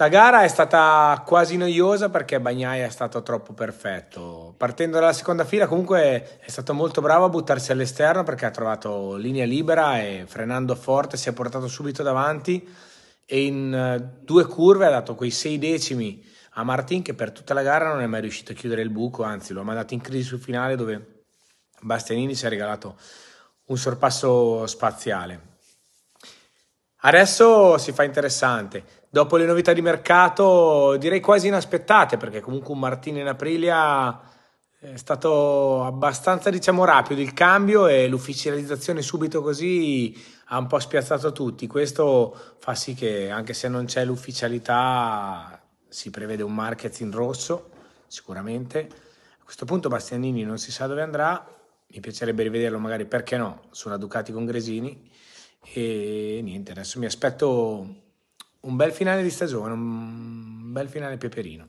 La gara è stata quasi noiosa perché Bagnai è stato troppo perfetto. Partendo dalla seconda fila, comunque è stato molto bravo a buttarsi all'esterno perché ha trovato linea libera e frenando forte si è portato subito davanti e in eh, due curve ha dato quei sei decimi a Martin che per tutta la gara non è mai riuscito a chiudere il buco, anzi lo ha mandato in crisi sul finale dove Bastianini ci ha regalato un sorpasso spaziale. Adesso si fa interessante. Dopo le novità di mercato, direi quasi inaspettate, perché comunque un Martino in Aprilia eh, è stato abbastanza, diciamo, rapido il cambio e l'ufficializzazione subito così ha un po' spiazzato tutti. Questo fa sì che, anche se non c'è l'ufficialità, si prevede un market in rosso, sicuramente. A questo punto Bastianini non si sa dove andrà, mi piacerebbe rivederlo magari, perché no, sulla Ducati con Gresini. E niente, adesso mi aspetto un bel finale di stagione, un bel finale peperino.